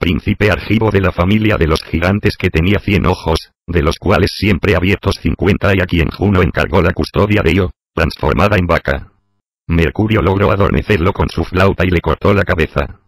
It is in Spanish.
príncipe argivo de la familia de los gigantes que tenía cien ojos, de los cuales siempre abiertos cincuenta y a quien Juno encargó la custodia de ello, transformada en vaca. Mercurio logró adormecerlo con su flauta y le cortó la cabeza.